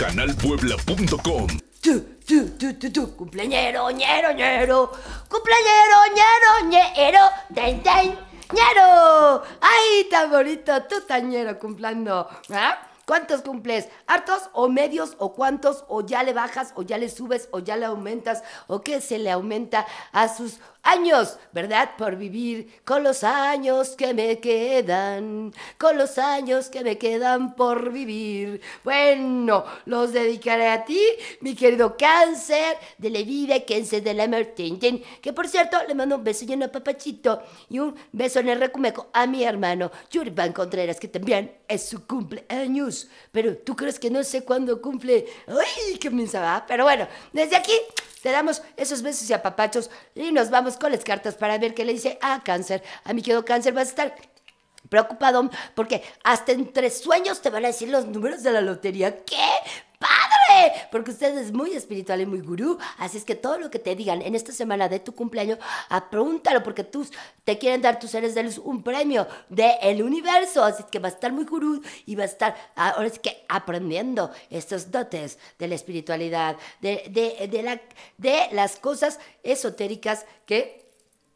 canalpuebla.com. Cumpleañero, ñero, ñero. Cumpleañero, ñero, ñero. ten, ten, ñero. ahí tan bonito, tu tan ñero cumplando. ¿ah? ¿Cuántos cumples? ¿Hartos o medios o cuántos? ¿O ya le bajas o ya le subes o ya le aumentas? ¿O qué se le aumenta a sus años, ¿verdad? Por vivir con los años que me quedan, con los años que me quedan por vivir. Bueno, los dedicaré a ti, mi querido cáncer de la vida, cáncer de la que por cierto le mando un beso lleno a papachito y un beso en el recumeco a mi hermano Yurban Contreras, que también es su cumpleaños. Pero tú crees que no sé cuándo cumple. ¡Ay, qué va, Pero bueno, desde aquí te damos esos besos y apapachos y nos vamos con las cartas para ver qué le dice a ah, cáncer. A mi quedó cáncer vas a estar preocupado porque hasta en tres sueños te van a decir los números de la lotería. ¿Qué? porque usted es muy espiritual y muy gurú, así es que todo lo que te digan en esta semana de tu cumpleaños, apúntalo porque te quieren dar tus seres de luz un premio del el universo, así que va a estar muy gurú y va a estar ahora es que aprendiendo estos dotes de la espiritualidad, de, la, de las cosas esotéricas que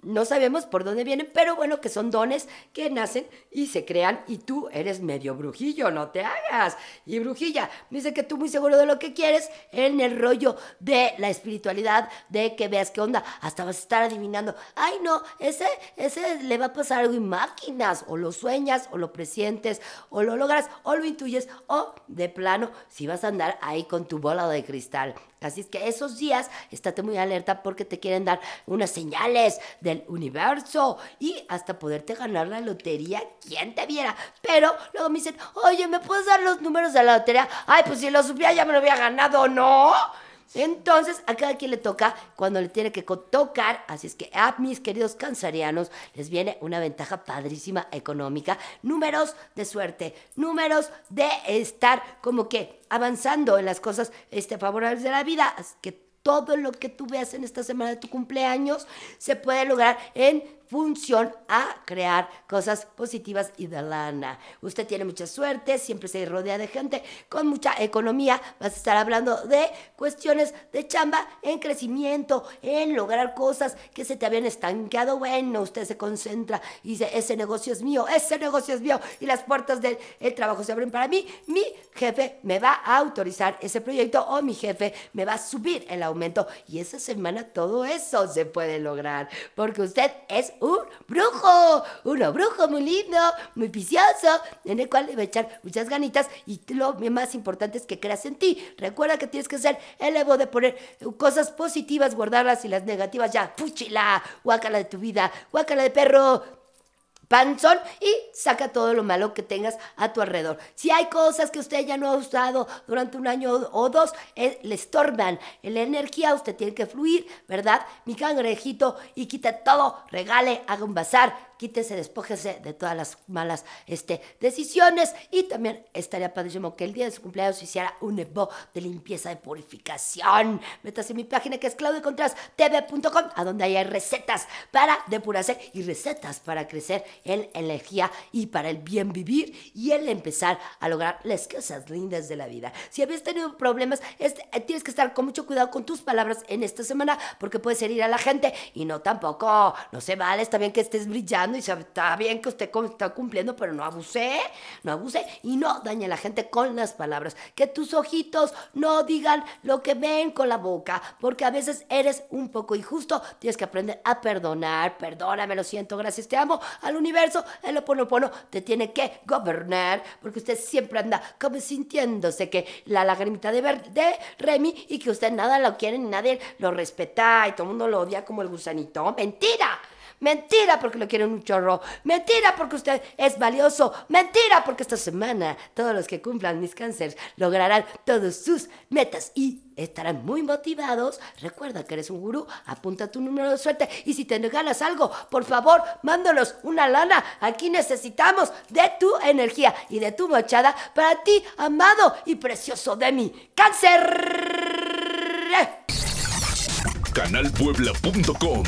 no sabemos por dónde vienen, pero bueno, que son dones que nacen y se crean y tú eres medio brujillo, no te hagas. Y brujilla, dice que tú muy seguro de lo que quieres en el rollo de la espiritualidad, de que veas qué onda, hasta vas a estar adivinando, ay no, ese, ese le va a pasar algo y máquinas, o lo sueñas, o lo presientes, o lo logras, o lo intuyes, o de plano, si vas a andar ahí con tu bola de cristal Así es que esos días estate muy alerta porque te quieren dar unas señales del universo y hasta poderte ganar la lotería, quien te viera. Pero luego me dicen, oye, ¿me puedes dar los números de la lotería? Ay, pues si lo supiera ya me lo había ganado, ¿no? Entonces, a cada quien le toca cuando le tiene que tocar. Así es que a mis queridos cansarianos les viene una ventaja padrísima económica. Números de suerte, números de estar como que avanzando en las cosas este, favorables de la vida. Así que todo lo que tú veas en esta semana de tu cumpleaños se puede lograr en función a crear cosas positivas y de lana. Usted tiene mucha suerte, siempre se rodea de gente con mucha economía. Vas a estar hablando de cuestiones de chamba en crecimiento, en lograr cosas que se te habían estancado. Bueno, usted se concentra y dice, ese negocio es mío, ese negocio es mío y las puertas del trabajo se abren para mí. Mi jefe me va a autorizar ese proyecto o mi jefe me va a subir el aumento y esa semana todo eso se puede lograr porque usted es un brujo, un brujo muy lindo, muy vicioso, en el cual le va a echar muchas ganitas y lo más importante es que creas en ti. Recuerda que tienes que ser el de poner cosas positivas, guardarlas y las negativas ya, puchila, guácala de tu vida, guácala de perro, panzón y saca todo lo malo que tengas a tu alrededor. Si hay cosas que usted ya no ha usado durante un año o dos, eh, le estorban la energía, usted tiene que fluir, ¿verdad? Mi cangrejito y quita todo, regale, haga un bazar, quítese, despójese de todas las malas este, decisiones y también estaría padrísimo que el día de su cumpleaños hiciera un evo de limpieza, de purificación. Métase en mi página que es claudiocontras.tv.com, a donde hay recetas para depurarse y recetas para crecer en energía y para el bien vivir y el empezar a lograr las cosas lindas de la vida. Si habías tenido problemas, este, eh, tienes que estar con mucho cuidado con tus palabras en esta semana porque puedes herir a la gente y no tampoco, no se vale, está bien que estés brillando y está bien que usted está cumpliendo, pero no abuse, no abuse y no dañe a la gente con las palabras. Que tus ojitos no digan lo que ven con la boca, porque a veces eres un poco injusto, tienes que aprender a perdonar, perdóname, lo siento, gracias, te amo universo, el oponopono te tiene que gobernar, porque usted siempre anda como sintiéndose que la lagrimita de, verde, Remy y que usted nada lo quiere ni nadie lo respeta y todo el mundo lo odia como el gusanito. ¡Mentira! Mentira porque lo quieren un chorro. Mentira porque usted es valioso. Mentira porque esta semana todos los que cumplan mis cánceres lograrán todas sus metas y estarán muy motivados. Recuerda que eres un gurú, apunta tu número de suerte y si te ganas algo, por favor, mándanos una lana. Aquí necesitamos de tu energía y de tu mochada para ti, amado y precioso de mi cáncer. Canalpuebla.com